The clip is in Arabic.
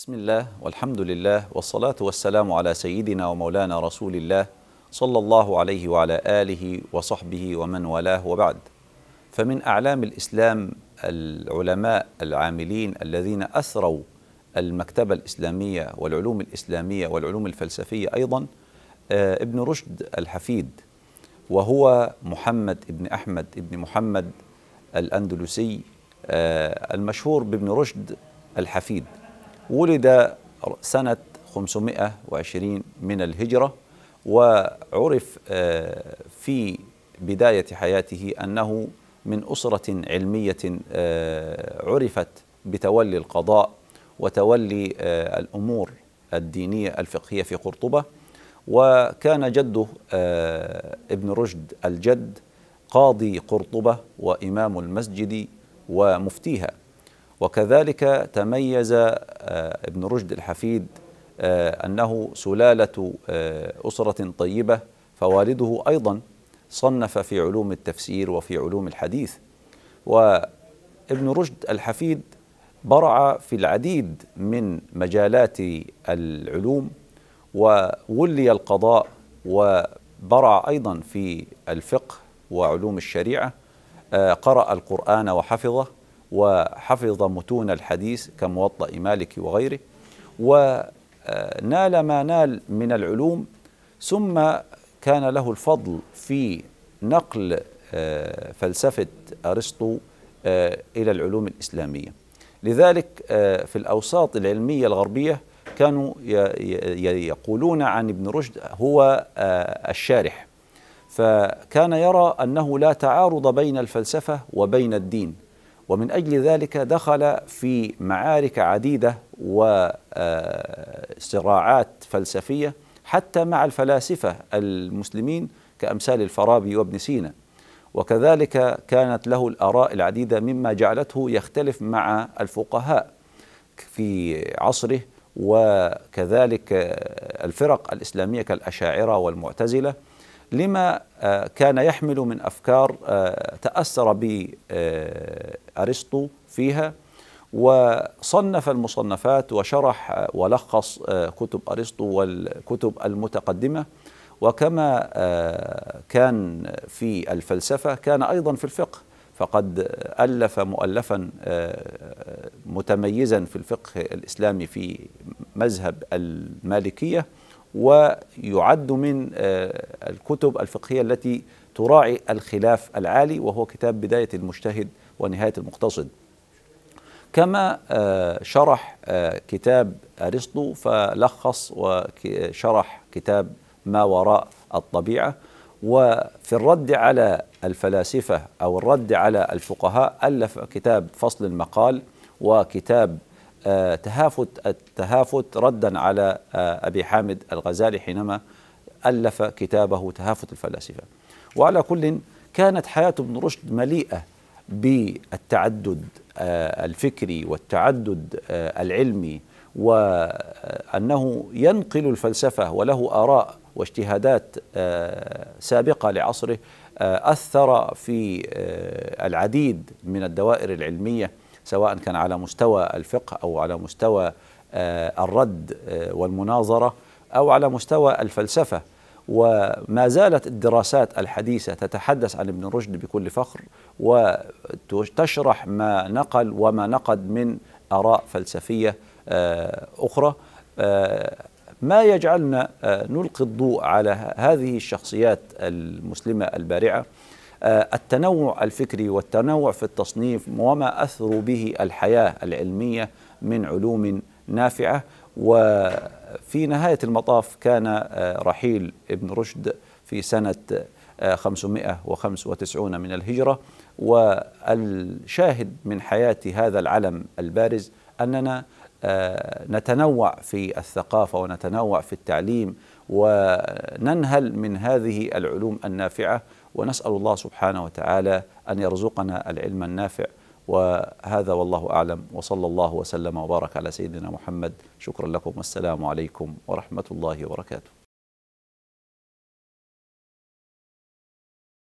بسم الله والحمد لله والصلاة والسلام على سيدنا ومولانا رسول الله صلى الله عليه وعلى آله وصحبه ومن والاه وبعد فمن أعلام الإسلام العلماء العاملين الذين أثروا المكتبة الإسلامية والعلوم الإسلامية والعلوم الفلسفية أيضا آه، ابن رشد الحفيد وهو محمد ابن أحمد ابن محمد الأندلسي آه، المشهور بابن رشد الحفيد ولد سنة 520 من الهجرة وعرف آه، في بداية حياته أنه من أسرة علمية آه، عرفت بتولي القضاء وتولي آه، الأمور الدينية الفقهية في قرطبة وكان جده ابن رشد الجد قاضي قرطبة وإمام المسجد ومفتيها وكذلك تميز آه، ابن رشد الحفيد آه، أنه سلالة آه، أسرة طيبة فوالده أيضا صنف في علوم التفسير وفي علوم الحديث وابن رشد الحفيد برع في العديد من مجالات العلوم وولي القضاء وبرع أيضا في الفقه وعلوم الشريعة قرأ القرآن وحفظه وحفظ متون الحديث كموطأ مالك وغيره ونال ما نال من العلوم ثم كان له الفضل في نقل آه، فلسفة أرسطو آه، إلى العلوم الإسلامية لذلك آه، في الأوساط العلمية الغربية كانوا يقولون عن ابن رشد هو الشارح فكان يرى أنه لا تعارض بين الفلسفة وبين الدين ومن أجل ذلك دخل في معارك عديدة وصراعات آه، فلسفية حتى مع الفلاسفة المسلمين كأمثال الفارابي وابن سينا وكذلك كانت له الآراء العديدة مما جعلته يختلف مع الفقهاء في عصره وكذلك الفرق الإسلامية كالأشاعرة والمعتزلة لما آه، كان يحمل من افكار آه، تاثر بارسطو آه، فيها وصنف المصنفات وشرح ولخص كتب ارسطو والكتب المتقدمه وكما كان في الفلسفه كان ايضا في الفقه فقد الف مؤلفا متميزا في الفقه الاسلامي في مذهب المالكيه ويعد من آه، الكتب الفقهية التي تراعي الخلاف العالي وهو كتاب بداية المجتهد ونهاية المقتصد كما آه، شرح آه، كتاب أرسطو فلخص وشرح كتاب ما وراء الطبيعة وفي الرد على الفلاسفة أو الرد على الفقهاء ألف كتاب فصل المقال وكتاب آه، تهافت التهافت آه، ردا على آه، أبي حامد الغزالي حينما ألف كتابه تهافت الفلاسفة وعلى كل كانت حياة ابن رشد مليئة بالتعدد الفكري والتعدد العلمي وأنه ينقل الفلسفة وله آراء واجتهادات سابقة لعصره أثر في العديد من الدوائر العلمية سواء كان على مستوى الفقه أو على مستوى آه، الرد آه، والمناظرة أو على مستوى الفلسفة وما زالت الدراسات الحديثة تتحدث عن ابن رشد بكل فخر وتشرح ما نقل وما نقد من آراء فلسفية آه، أخرى ما يجعلنا نلقي الضوء على هذه الشخصيات المسلمة البارعة آه، التنوع الفكري والتنوع في التصنيف وما أثر به الحياة العلمية من علوم نافعة وفي نهاية المطاف كان آه، رحيل ابن رشد في سنة 595 آه، من الهجرة والشاهد من حياة هذا العلم البارز أننا نتنوع في الثقافة ونتنوع في التعليم وننهل من هذه العلوم النافعه ونسال الله سبحانه وتعالى ان يرزقنا العلم النافع وهذا والله اعلم وصلى الله وسلم وبارك على سيدنا محمد شكرا لكم والسلام عليكم ورحمه الله وبركاته